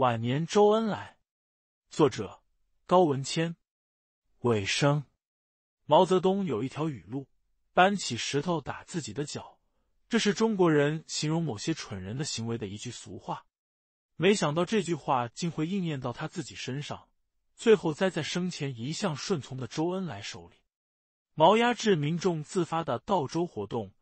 晚年周恩来，作者高文谦。尾声：毛泽东有一条语录，“搬起石头打自己的脚”，这是中国人形容某些蠢人的行为的一句俗话。没想到这句话竟会应验到他自己身上，最后栽在生前一向顺从的周恩来手里。毛压制民众自发的倒周活动，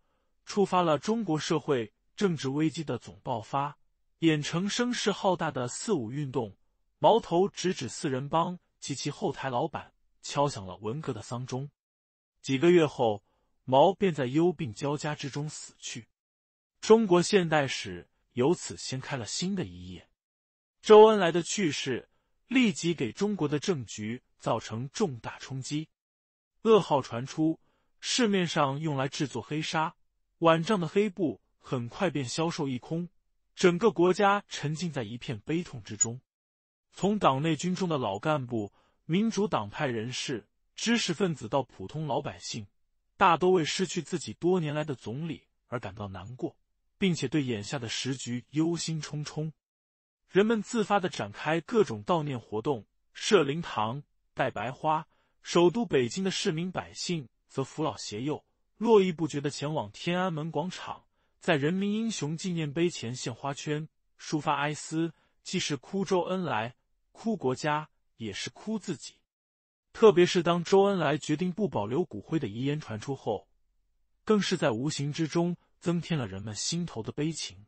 触发了中国社会政治危机的总爆发。演成声势浩大的四五运动，矛头直指四人帮及其后台老板，敲响了文革的丧钟。几个月后，毛便在忧病交加之中死去。中国现代史由此掀开了新的一页。周恩来的去世立即给中国的政局造成重大冲击。噩耗传出，市面上用来制作黑纱晚帐的黑布很快便销售一空。整个国家沉浸在一片悲痛之中，从党内军中的老干部、民主党派人士、知识分子到普通老百姓，大都为失去自己多年来的总理而感到难过，并且对眼下的时局忧心忡忡。人们自发的展开各种悼念活动，设灵堂、戴白花。首都北京的市民百姓则扶老携幼，络绎不绝的前往天安门广场。在人民英雄纪念碑前献花圈、抒发哀思，既是哭周恩来、哭国家，也是哭自己。特别是当周恩来决定不保留骨灰的遗言传出后，更是在无形之中增添了人们心头的悲情。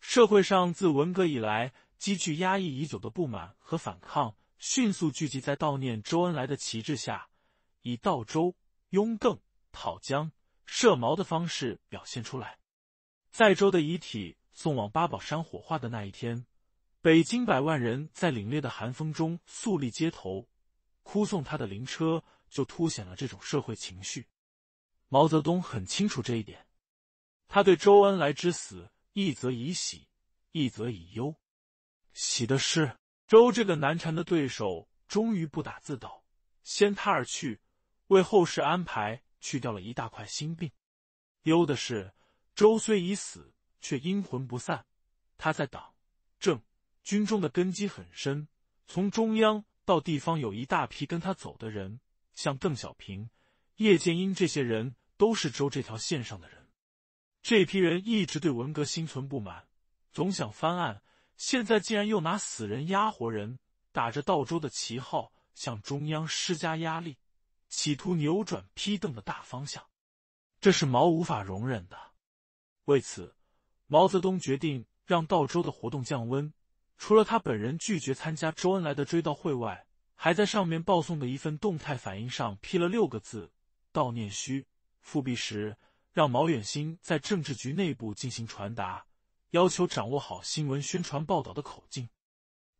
社会上自文革以来积聚压抑已久的不满和反抗，迅速聚集在悼念周恩来的旗帜下，以倒周、拥邓、讨江、射毛的方式表现出来。载舟的遗体送往八宝山火化的那一天，北京百万人在凛冽的寒风中肃立街头，哭送他的灵车，就凸显了这种社会情绪。毛泽东很清楚这一点，他对周恩来之死一则以喜，一则以忧。喜的是，周这个难缠的对手终于不打自倒，先他而去，为后世安排去掉了一大块心病；忧的是。周虽已死，却阴魂不散。他在党政军中的根基很深，从中央到地方有一大批跟他走的人，像邓小平、叶剑英这些人都是周这条线上的人。这批人一直对文革心存不满，总想翻案。现在竟然又拿死人压活人，打着道周的旗号向中央施加压力，企图扭转批邓的大方向。这是毛无法容忍的。为此，毛泽东决定让道州的活动降温。除了他本人拒绝参加周恩来的追悼会外，还在上面报送的一份动态反应上批了六个字：“悼念虚，复辟时。”让毛远新在政治局内部进行传达，要求掌握好新闻宣传报道的口径。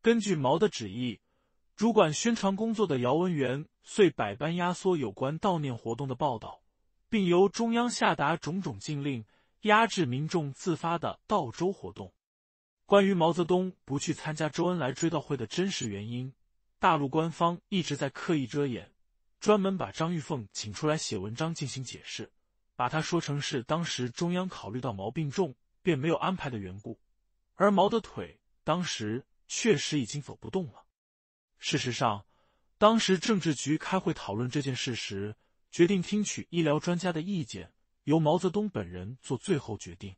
根据毛的旨意，主管宣传工作的姚文元遂百般压缩有关悼念活动的报道，并由中央下达种种禁令。压制民众自发的悼周活动。关于毛泽东不去参加周恩来追悼会的真实原因，大陆官方一直在刻意遮掩，专门把张玉凤请出来写文章进行解释，把他说成是当时中央考虑到毛病重便没有安排的缘故。而毛的腿当时确实已经走不动了。事实上，当时政治局开会讨论这件事时，决定听取医疗专家的意见。由毛泽东本人做最后决定，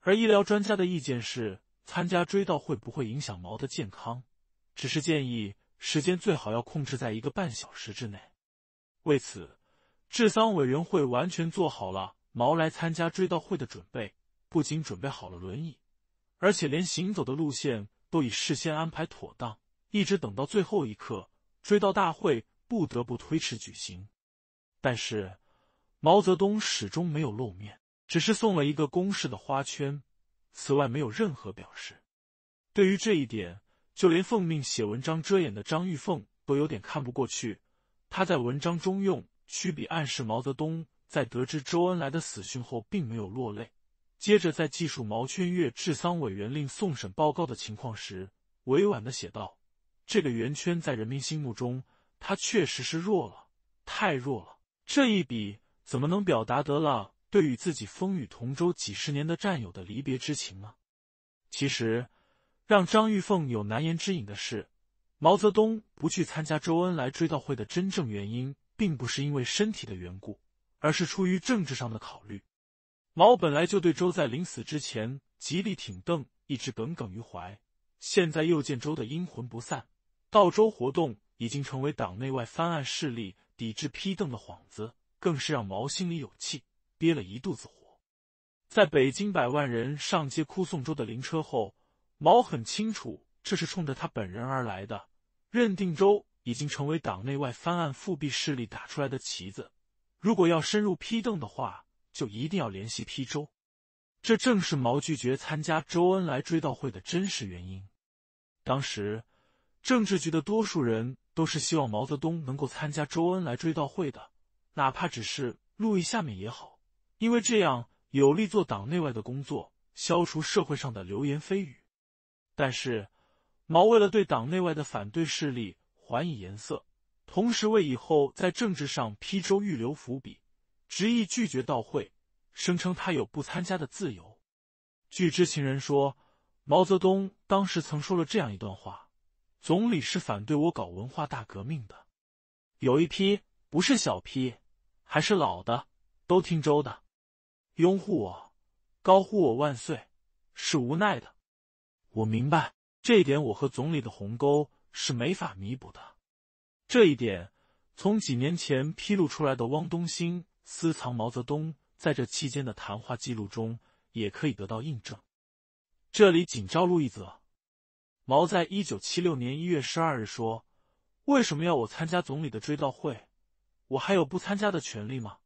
而医疗专家的意见是，参加追悼会不会影响毛的健康，只是建议时间最好要控制在一个半小时之内。为此，治丧委员会完全做好了毛来参加追悼会的准备，不仅准备好了轮椅，而且连行走的路线都已事先安排妥当。一直等到最后一刻，追悼大会不得不推迟举行，但是。毛泽东始终没有露面，只是送了一个公式的花圈，此外没有任何表示。对于这一点，就连奉命写文章遮掩的张玉凤都有点看不过去。他在文章中用曲笔暗示毛泽东在得知周恩来的死讯后并没有落泪。接着，在记述毛圈月治丧委员令送审报告的情况时，委婉的写道：“这个圆圈在人民心目中，它确实是弱了，太弱了。”这一笔。怎么能表达得了对与自己风雨同舟几十年的战友的离别之情呢？其实，让张玉凤有难言之隐的是，毛泽东不去参加周恩来追悼会的真正原因，并不是因为身体的缘故，而是出于政治上的考虑。毛本来就对周在临死之前极力挺邓一直耿耿于怀，现在又见周的阴魂不散，悼周活动已经成为党内外翻案势力抵制批邓的幌子。更是让毛心里有气，憋了一肚子火。在北京百万人上街哭送周的灵车后，毛很清楚这是冲着他本人而来的，认定周已经成为党内外翻案复辟势力打出来的旗子。如果要深入批邓的话，就一定要联系批周。这正是毛拒绝参加周恩来追悼会的真实原因。当时，政治局的多数人都是希望毛泽东能够参加周恩来追悼会的。哪怕只是露一下面也好，因为这样有力做党内外的工作，消除社会上的流言蜚语。但是，毛为了对党内外的反对势力还以颜色，同时为以后在政治上批周预留伏笔，执意拒绝到会，声称他有不参加的自由。据知情人说，毛泽东当时曾说了这样一段话：“总理是反对我搞文化大革命的，有一批不是小批。”还是老的，都听周的，拥护我，高呼我万岁，是无奈的。我明白这一点，我和总理的鸿沟是没法弥补的。这一点，从几年前披露出来的汪东兴私藏毛泽东在这期间的谈话记录中也可以得到印证。这里仅照录一则：毛在一九七六年一月十二日说：“为什么要我参加总理的追悼会？”我还有不参加的权利吗？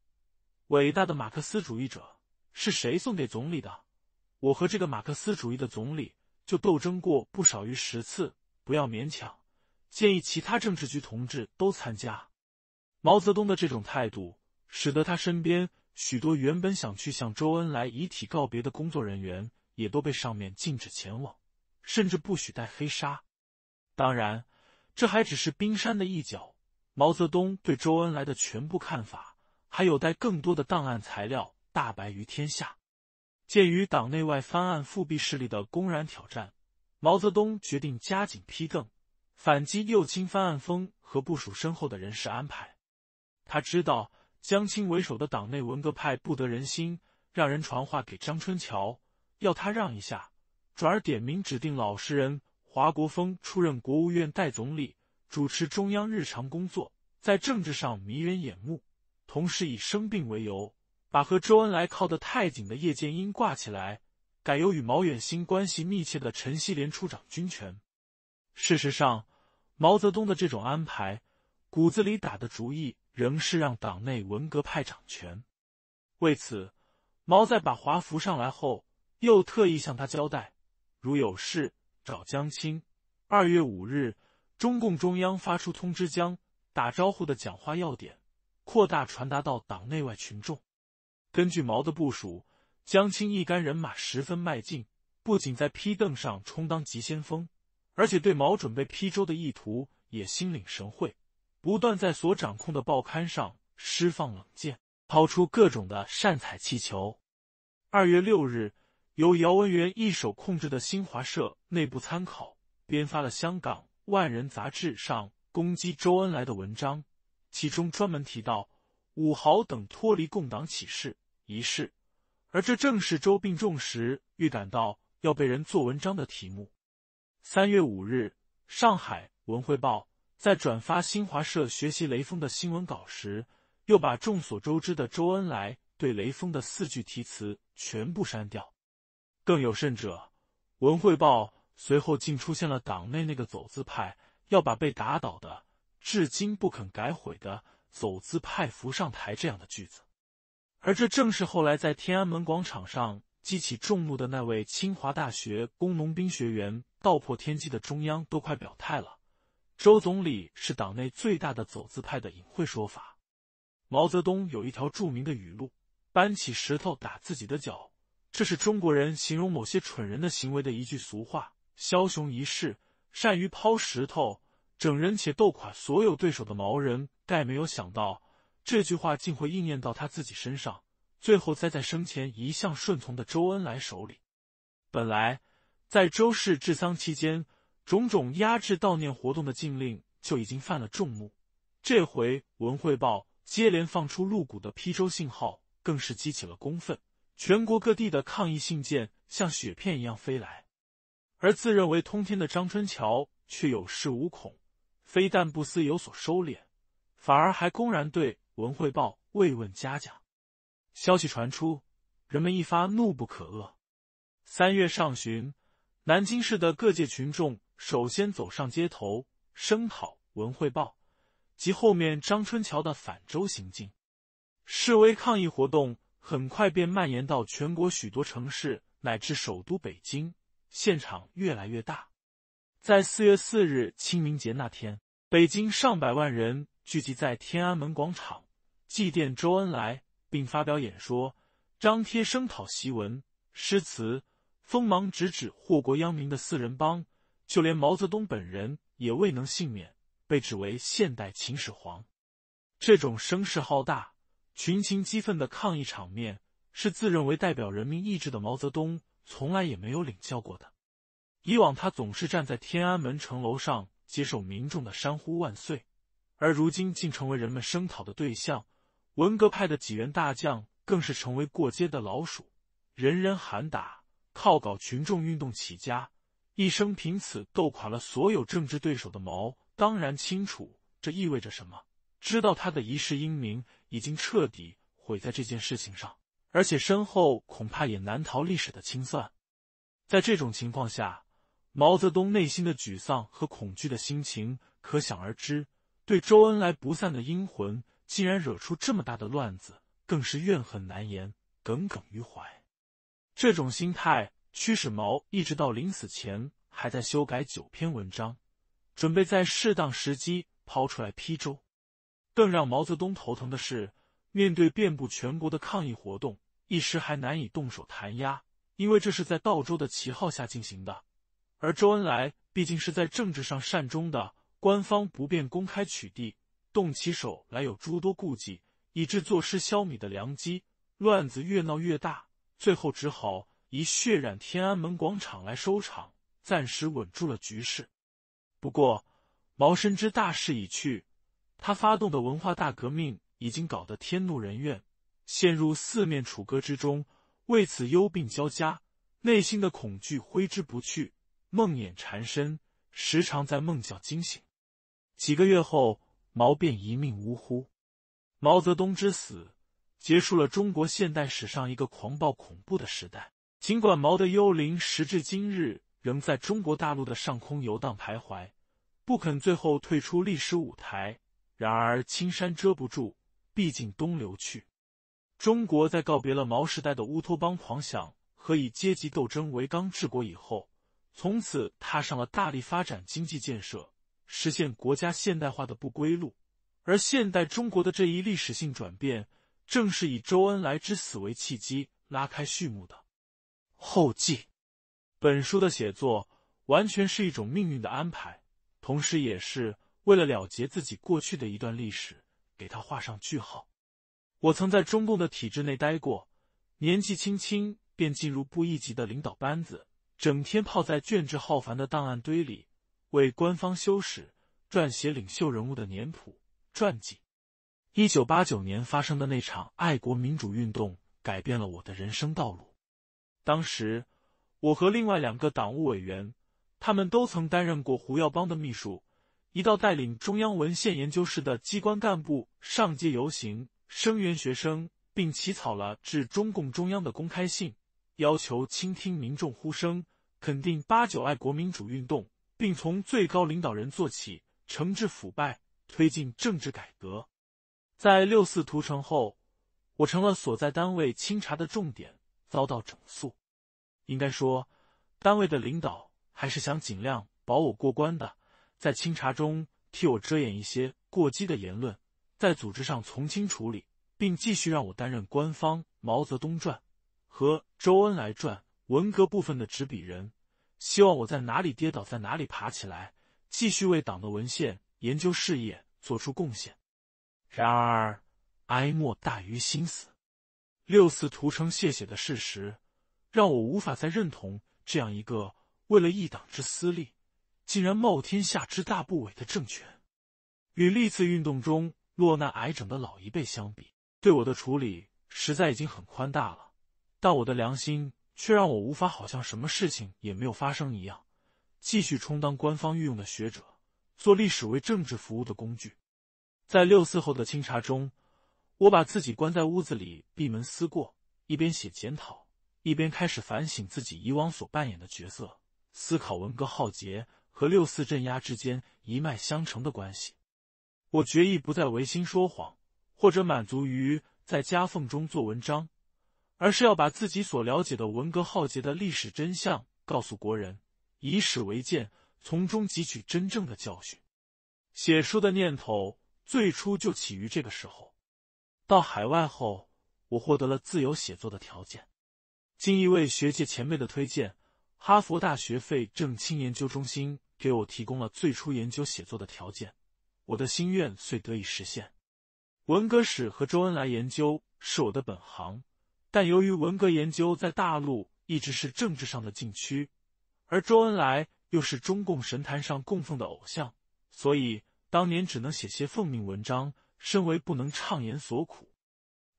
伟大的马克思主义者是谁送给总理的？我和这个马克思主义的总理就斗争过不少于十次。不要勉强，建议其他政治局同志都参加。毛泽东的这种态度，使得他身边许多原本想去向周恩来遗体告别的工作人员，也都被上面禁止前往，甚至不许带黑纱。当然，这还只是冰山的一角。毛泽东对周恩来的全部看法，还有待更多的档案材料大白于天下。鉴于党内外翻案复辟势力的公然挑战，毛泽东决定加紧批邓，反击右倾翻案风和部署深厚的人事安排。他知道江青为首的党内文革派不得人心，让人传话给张春桥，要他让一下，转而点名指定老实人华国锋出任国务院代总理。主持中央日常工作，在政治上迷人眼目，同时以生病为由，把和周恩来靠得太紧的叶剑英挂起来，改由与毛远新关系密切的陈锡联处长军权。事实上，毛泽东的这种安排，骨子里打的主意仍是让党内文革派掌权。为此，毛在把华扶上来后，又特意向他交代：如有事找江青。二月五日。中共中央发出通知，将打招呼的讲话要点扩大传达到党内外群众。根据毛的部署，江青一干人马十分迈进，不仅在批邓上充当急先锋，而且对毛准备批周的意图也心领神会，不断在所掌控的报刊上施放冷箭，抛出各种的善彩气球。二月六日，由姚文元一手控制的新华社内部参考编发了香港。《万人杂志》上攻击周恩来的文章，其中专门提到武豪等脱离共党启事一事，而这正是周病重时预感到要被人做文章的题目。三月五日，《上海文汇报》在转发新华社学习雷锋的新闻稿时，又把众所周知的周恩来对雷锋的四句题词全部删掉。更有甚者，《文汇报》。随后，竟出现了党内那个走资派要把被打倒的、至今不肯改悔的走资派扶上台这样的句子，而这正是后来在天安门广场上激起众怒的那位清华大学工农兵学员道破天机的中央都快表态了：周总理是党内最大的走资派的隐晦说法。毛泽东有一条著名的语录：“搬起石头打自己的脚”，这是中国人形容某些蠢人的行为的一句俗话。枭雄一世，善于抛石头整人，且斗垮所有对手的毛人，概没有想到这句话竟会应验到他自己身上，最后栽在生前一向顺从的周恩来手里。本来在周氏治丧期间，种种压制悼念活动的禁令就已经犯了众怒，这回《文汇报》接连放出露骨的批周信号，更是激起了公愤。全国各地的抗议信件像雪片一样飞来。而自认为通天的张春桥却有恃无恐，非但不思有所收敛，反而还公然对文汇报慰问嘉奖。消息传出，人们一发怒不可遏。三月上旬，南京市的各界群众首先走上街头，声讨文汇报及后面张春桥的反周行径。示威抗议活动很快便蔓延到全国许多城市，乃至首都北京。现场越来越大，在四月四日清明节那天，北京上百万人聚集在天安门广场祭奠周恩来，并发表演说，张贴声讨檄文、诗词，锋芒直指祸国殃民的四人帮。就连毛泽东本人也未能幸免，被指为现代秦始皇。这种声势浩大、群情激愤的抗议场面，是自认为代表人民意志的毛泽东。从来也没有领教过的，以往他总是站在天安门城楼上接受民众的山呼万岁，而如今竟成为人们声讨的对象。文革派的几员大将更是成为过街的老鼠，人人喊打。靠搞群众运动起家，一生凭此斗垮了所有政治对手的毛，当然清楚这意味着什么，知道他的一世英名已经彻底毁在这件事情上。而且身后恐怕也难逃历史的清算，在这种情况下，毛泽东内心的沮丧和恐惧的心情可想而知。对周恩来不散的阴魂竟然惹出这么大的乱子，更是怨恨难言，耿耿于怀。这种心态驱使毛一直到临死前还在修改九篇文章，准备在适当时机抛出来批周。更让毛泽东头疼的是。面对遍布全国的抗议活动，一时还难以动手弹压，因为这是在“道州”的旗号下进行的。而周恩来毕竟是在政治上善终的，官方不便公开取缔，动起手来有诸多顾忌，以致坐失消弭的良机。乱子越闹越大，最后只好以血染天安门广场来收场，暂时稳住了局势。不过，毛深知大势已去，他发动的文化大革命。已经搞得天怒人怨，陷入四面楚歌之中，为此忧病交加，内心的恐惧挥之不去，梦魇缠身，时常在梦叫惊醒。几个月后，毛便一命呜呼。毛泽东之死，结束了中国现代史上一个狂暴恐怖的时代。尽管毛的幽灵时至今日仍在中国大陆的上空游荡徘徊，不肯最后退出历史舞台，然而青山遮不住。毕竟东流去。中国在告别了毛时代的乌托邦狂想和以阶级斗争为纲治国以后，从此踏上了大力发展经济建设、实现国家现代化的不归路。而现代中国的这一历史性转变，正是以周恩来之死为契机拉开序幕的。后记：本书的写作完全是一种命运的安排，同时也是为了了结自己过去的一段历史。给他画上句号。我曾在中共的体制内待过，年纪轻轻便进入部一级的领导班子，整天泡在卷帙浩繁的档案堆里，为官方修史、撰写领袖人物的年谱传记。一九八九年发生的那场爱国民主运动，改变了我的人生道路。当时，我和另外两个党务委员，他们都曾担任过胡耀邦的秘书。一道带领中央文献研究室的机关干部上街游行，声援学生，并起草了致中共中央的公开信，要求倾听民众呼声，肯定八九爱国民主运动，并从最高领导人做起，惩治腐败，推进政治改革。在六四屠城后，我成了所在单位清查的重点，遭到整肃。应该说，单位的领导还是想尽量保我过关的。在清查中替我遮掩一些过激的言论，在组织上从轻处理，并继续让我担任《官方毛泽东传》和《周恩来传》文革部分的执笔人，希望我在哪里跌倒，在哪里爬起来，继续为党的文献研究事业做出贡献。然而，哀莫大于心死。六四屠城泄血的事实，让我无法再认同这样一个为了一党之私利。竟然冒天下之大不韪的政权，与历次运动中落难挨整的老一辈相比，对我的处理实在已经很宽大了。但我的良心却让我无法，好像什么事情也没有发生一样，继续充当官方御用的学者，做历史为政治服务的工具。在六四后的清查中，我把自己关在屋子里闭门思过，一边写检讨，一边开始反省自己以往所扮演的角色，思考文革浩劫。和六四镇压之间一脉相承的关系，我决意不再违心说谎，或者满足于在夹缝中做文章，而是要把自己所了解的文革浩劫的历史真相告诉国人，以史为鉴，从中汲取真正的教训。写书的念头最初就起于这个时候。到海外后，我获得了自由写作的条件。经一位学界前辈的推荐。哈佛大学费正清研究中心给我提供了最初研究写作的条件，我的心愿遂得以实现。文革史和周恩来研究是我的本行，但由于文革研究在大陆一直是政治上的禁区，而周恩来又是中共神坛上供奉的偶像，所以当年只能写些奉命文章，身为不能畅言所苦。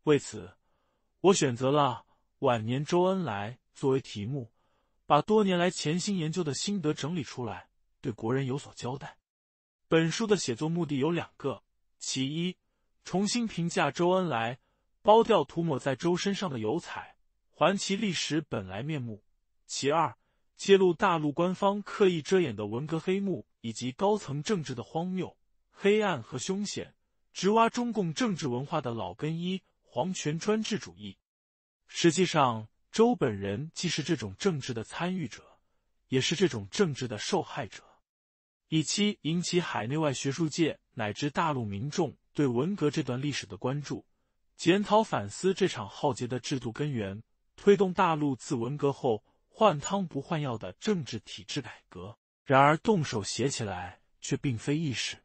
为此，我选择了晚年周恩来作为题目。把多年来潜心研究的心得整理出来，对国人有所交代。本书的写作目的有两个：其一，重新评价周恩来，剥掉涂抹在周身上的油彩，还其历史本来面目；其二，揭露大陆官方刻意遮掩的文革黑幕以及高层政治的荒谬、黑暗和凶险，直挖中共政治文化的老根——一皇权专制主义。实际上。周本人既是这种政治的参与者，也是这种政治的受害者，以期引起海内外学术界乃至大陆民众对文革这段历史的关注，检讨反思这场浩劫的制度根源，推动大陆自文革后换汤不换药的政治体制改革。然而，动手写起来却并非易事，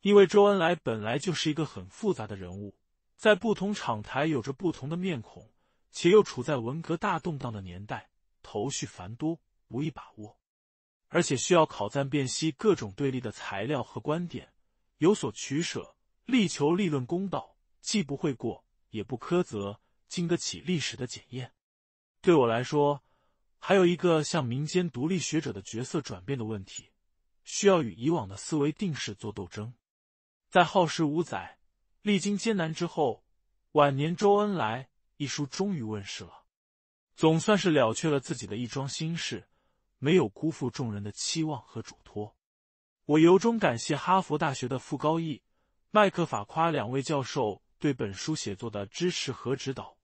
因为周恩来本来就是一个很复杂的人物，在不同场台有着不同的面孔。且又处在文革大动荡的年代，头绪繁多，不易把握，而且需要考赞辨析各种对立的材料和观点，有所取舍，力求立论公道，既不会过，也不苛责，经得起历史的检验。对我来说，还有一个向民间独立学者的角色转变的问题，需要与以往的思维定势做斗争。在耗时五载、历经艰难之后，晚年周恩来。一书终于问世了，总算是了却了自己的一桩心事，没有辜负众人的期望和嘱托。我由衷感谢哈佛大学的傅高义、麦克法夸两位教授对本书写作的支持和指导，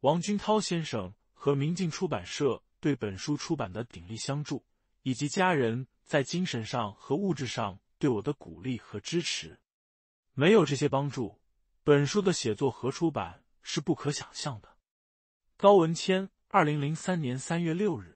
王军涛先生和明镜出版社对本书出版的鼎力相助，以及家人在精神上和物质上对我的鼓励和支持。没有这些帮助，本书的写作和出版。是不可想象的。高文谦，二零零三年三月六日。